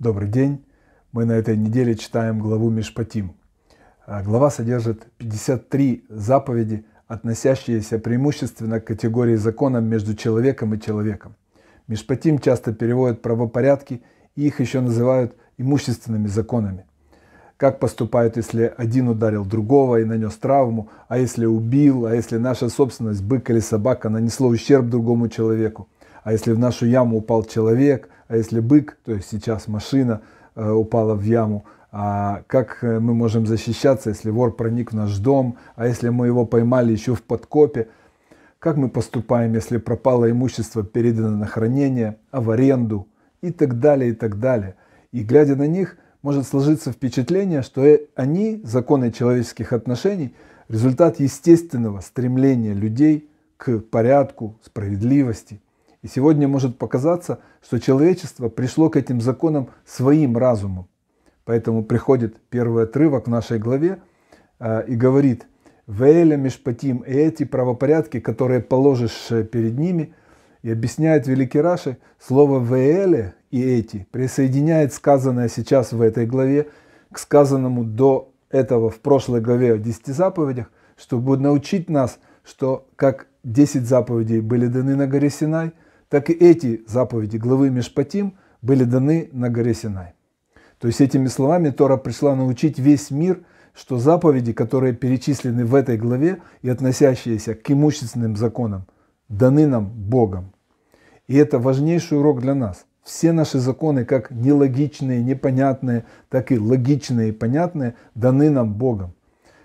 Добрый день. Мы на этой неделе читаем главу Мишпатим. А, глава содержит 53 заповеди, относящиеся преимущественно к категории законов между человеком и человеком. Мишпатим часто переводят правопорядки, и их еще называют имущественными законами. Как поступают, если один ударил другого и нанес травму, а если убил, а если наша собственность, бык или собака, нанесло ущерб другому человеку – а если в нашу яму упал человек, а если бык, то есть сейчас машина э, упала в яму, а как э, мы можем защищаться, если вор проник в наш дом, а если мы его поймали еще в подкопе, как мы поступаем, если пропало имущество, передано на хранение, а в аренду и так далее, и так далее. И глядя на них, может сложиться впечатление, что э, они, законы человеческих отношений, результат естественного стремления людей к порядку, справедливости – и сегодня может показаться, что человечество пришло к этим законам своим разумом. Поэтому приходит первый отрывок в нашей главе э, и говорит, «Веэля мишпатим» и эти правопорядки, которые положишь э, перед ними, и объясняет Великий Раши, слово «веэля» и «эти» присоединяет сказанное сейчас в этой главе к сказанному до этого в прошлой главе о десяти заповедях, чтобы научить нас, что как десять заповедей были даны на горе Синай – так и эти заповеди главы Мешпатим были даны на горе Синай. То есть этими словами Тора пришла научить весь мир, что заповеди, которые перечислены в этой главе и относящиеся к имущественным законам, даны нам Богом. И это важнейший урок для нас. Все наши законы, как нелогичные, непонятные, так и логичные и понятные, даны нам Богом.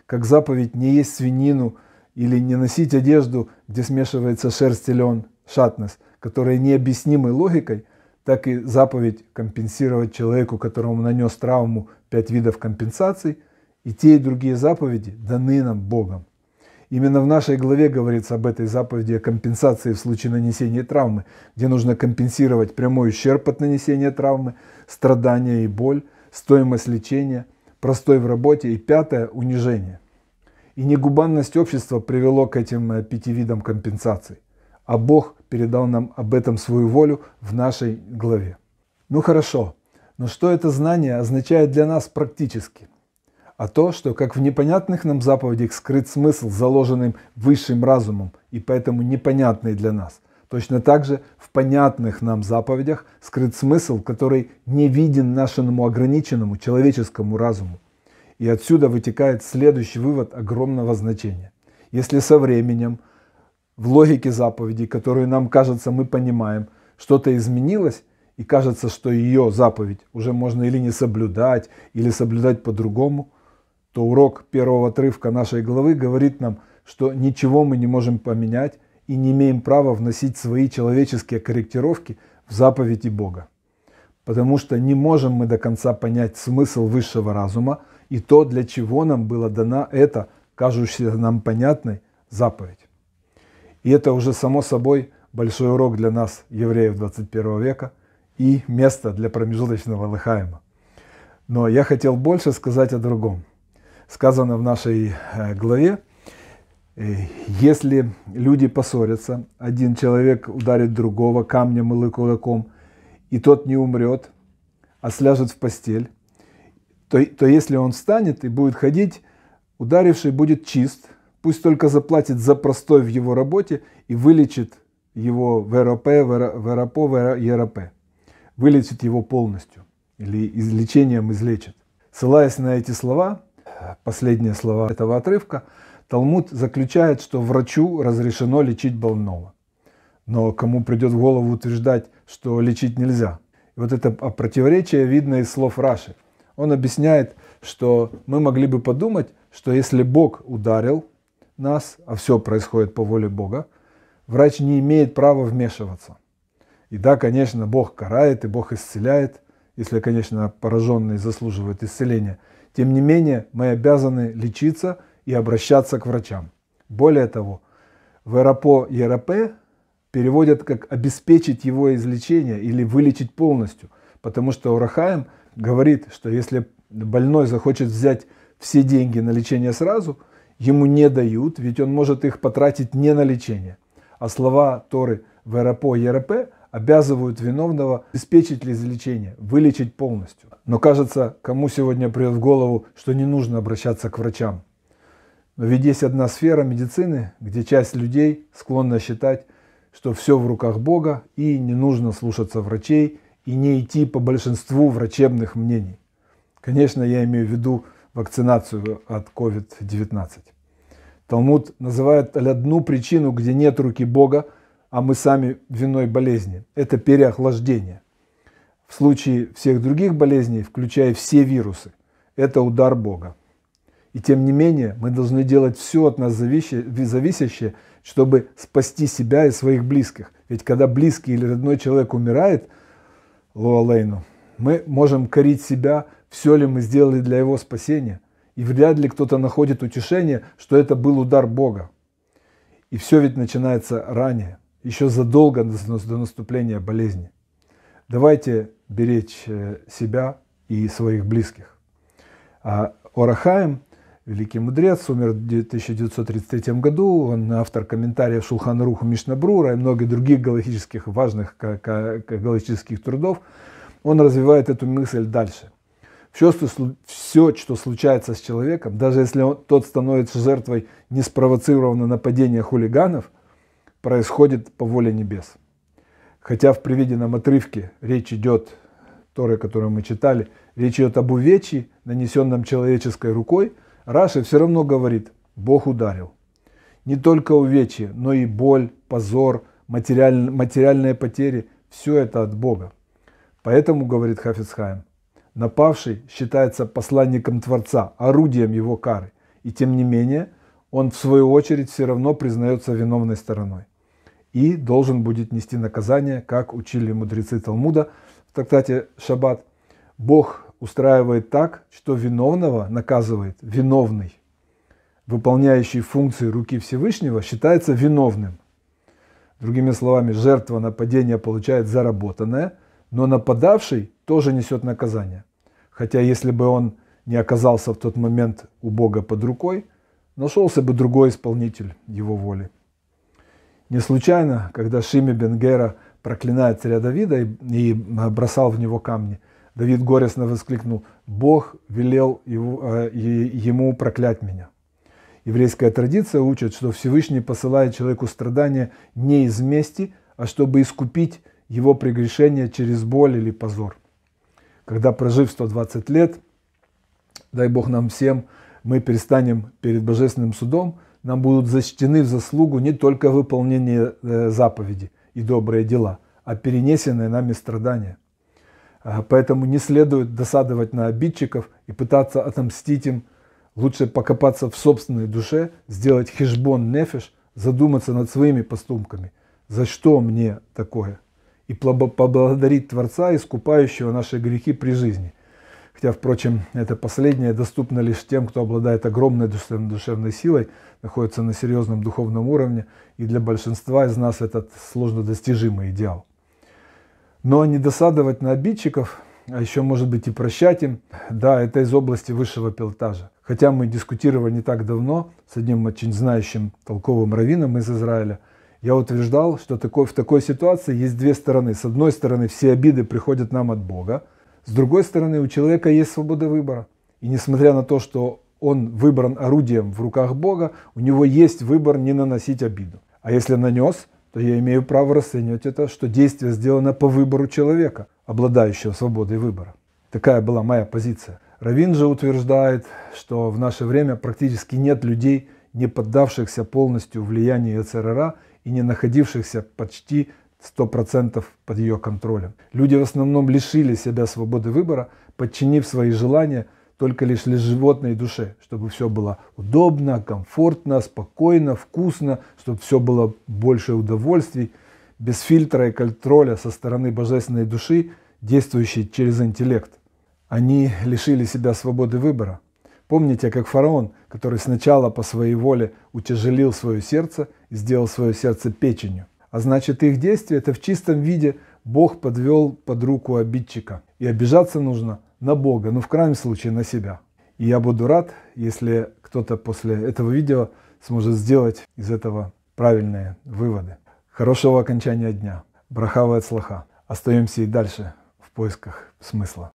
Как заповедь не есть свинину или не носить одежду, где смешивается шерсть и лен, шатность, которые необъяснимы логикой, так и заповедь компенсировать человеку, которому нанес травму, пять видов компенсаций, и те и другие заповеди даны нам Богом. Именно в нашей главе говорится об этой заповеди о компенсации в случае нанесения травмы, где нужно компенсировать прямой ущерб от нанесения травмы, страдания и боль, стоимость лечения, простой в работе и пятое – унижение. И негубанность общества привело к этим э, пяти видам компенсаций а Бог передал нам об этом свою волю в нашей главе. Ну хорошо, но что это знание означает для нас практически? А то, что как в непонятных нам заповедях скрыт смысл, заложенный высшим разумом и поэтому непонятный для нас, точно так же в понятных нам заповедях скрыт смысл, который не виден нашему ограниченному человеческому разуму. И отсюда вытекает следующий вывод огромного значения. Если со временем – в логике заповеди, которую нам кажется мы понимаем, что-то изменилось, и кажется, что ее заповедь уже можно или не соблюдать, или соблюдать по-другому, то урок первого отрывка нашей главы говорит нам, что ничего мы не можем поменять и не имеем права вносить свои человеческие корректировки в заповеди Бога. Потому что не можем мы до конца понять смысл высшего разума и то, для чего нам была дана эта, кажущаяся нам понятной, заповедь. И это уже само собой большой урок для нас, евреев 21 века, и место для промежуточного лыхаема. Но я хотел больше сказать о другом. Сказано в нашей э, главе, э, если люди поссорятся, один человек ударит другого камнем или кулаком, и тот не умрет, а сляжет в постель, то, то если он встанет и будет ходить, ударивший будет чист – Пусть только заплатит за простой в его работе и вылечит его в РП, в РП, в ЕРП. Вылечит его полностью или излечением излечит. Ссылаясь на эти слова, последние слова этого отрывка, Талмуд заключает, что врачу разрешено лечить больного. Но кому придет в голову утверждать, что лечить нельзя? И вот это противоречие видно из слов Раши. Он объясняет, что мы могли бы подумать, что если Бог ударил, нас, а все происходит по воле Бога, врач не имеет права вмешиваться. И да, конечно, Бог карает и Бог исцеляет, если, конечно, пораженный заслуживает исцеления. Тем не менее, мы обязаны лечиться и обращаться к врачам. Более того, в Эрапо Ерапе переводят как «обеспечить его излечение» или «вылечить полностью», потому что Урахаем говорит, что если больной захочет взять все деньги на лечение сразу – ему не дают, ведь он может их потратить не на лечение. А слова Торы «верапо» и «ерапе» обязывают виновного обеспечить лечение, вылечить полностью. Но кажется, кому сегодня придет в голову, что не нужно обращаться к врачам. Но ведь есть одна сфера медицины, где часть людей склонна считать, что все в руках Бога и не нужно слушаться врачей и не идти по большинству врачебных мнений. Конечно, я имею в виду вакцинацию от COVID-19. Талмуд называет одну причину, где нет руки Бога, а мы сами виной болезни. Это переохлаждение. В случае всех других болезней, включая все вирусы, это удар Бога. И тем не менее, мы должны делать все от нас зависящее, чтобы спасти себя и своих близких. Ведь когда близкий или родной человек умирает, Луалейну – мы можем корить себя, все ли мы сделали для его спасения. И вряд ли кто-то находит утешение, что это был удар Бога. И все ведь начинается ранее, еще задолго до наступления болезни. Давайте беречь э, себя и своих близких. А Орахаем, великий мудрец, умер в 1933 году. Он автор комментариев Шулхан Руху Мишнабрура и многих других галактических важных галактических трудов он развивает эту мысль дальше. Все что, все, что случается с человеком, даже если он, тот становится жертвой неспровоцированного нападения хулиганов, происходит по воле небес. Хотя в приведенном отрывке речь идет, Торы, которую мы читали, речь идет об увечье, нанесенном человеческой рукой, Раши все равно говорит, Бог ударил. Не только увечье, но и боль, позор, материаль, материальные потери – все это от Бога. Поэтому, говорит Хафицхайм, напавший считается посланником Творца, орудием его кары. И тем не менее, он в свою очередь все равно признается виновной стороной и должен будет нести наказание, как учили мудрецы Талмуда в трактате «Шаббат». Бог устраивает так, что виновного наказывает виновный. Выполняющий функции руки Всевышнего считается виновным. Другими словами, жертва нападения получает заработанное – но нападавший тоже несет наказание. Хотя если бы он не оказался в тот момент у Бога под рукой, нашелся бы другой исполнитель его воли. Не случайно, когда Шими Бенгера проклинает царя Давида и, бросал в него камни, Давид горестно воскликнул «Бог велел его, э, ему проклять меня». Еврейская традиция учит, что Всевышний посылает человеку страдания не из мести, а чтобы искупить его прегрешение через боль или позор. Когда, прожив 120 лет, дай Бог нам всем, мы перестанем перед Божественным судом, нам будут зачтены в заслугу не только выполнение э, заповеди и добрые дела, а перенесенные нами страдания. А, поэтому не следует досадовать на обидчиков и пытаться отомстить им. Лучше покопаться в собственной душе, сделать хижбон нефиш, задуматься над своими поступками. За что мне такое? и поблагодарить Творца, искупающего наши грехи при жизни. Хотя, впрочем, это последнее доступно лишь тем, кто обладает огромной душевной силой, находится на серьезном духовном уровне, и для большинства из нас этот сложно достижимый идеал. Но не досадовать на обидчиков, а еще, может быть, и прощать им, да, это из области высшего пилотажа. Хотя мы дискутировали не так давно с одним очень знающим толковым раввином из Израиля – я утверждал, что такой, в такой ситуации есть две стороны. С одной стороны, все обиды приходят нам от Бога. С другой стороны, у человека есть свобода выбора. И несмотря на то, что он выбран орудием в руках Бога, у него есть выбор не наносить обиду. А если нанес, то я имею право расценивать это, что действие сделано по выбору человека, обладающего свободой выбора. Такая была моя позиция. Равин же утверждает, что в наше время практически нет людей, не поддавшихся полностью влиянию ЦРРа и не находившихся почти 100% под ее контролем. Люди в основном лишили себя свободы выбора, подчинив свои желания только лишь лишь животной душе, чтобы все было удобно, комфортно, спокойно, вкусно, чтобы все было больше удовольствий, без фильтра и контроля со стороны божественной души, действующей через интеллект. Они лишили себя свободы выбора, Помните, как фараон, который сначала по своей воле утяжелил свое сердце и сделал свое сердце печенью. А значит, их действие – это в чистом виде Бог подвел под руку обидчика. И обижаться нужно на Бога, но ну, в крайнем случае на себя. И я буду рад, если кто-то после этого видео сможет сделать из этого правильные выводы. Хорошего окончания дня. Брахава от слаха. Остаемся и дальше в поисках смысла.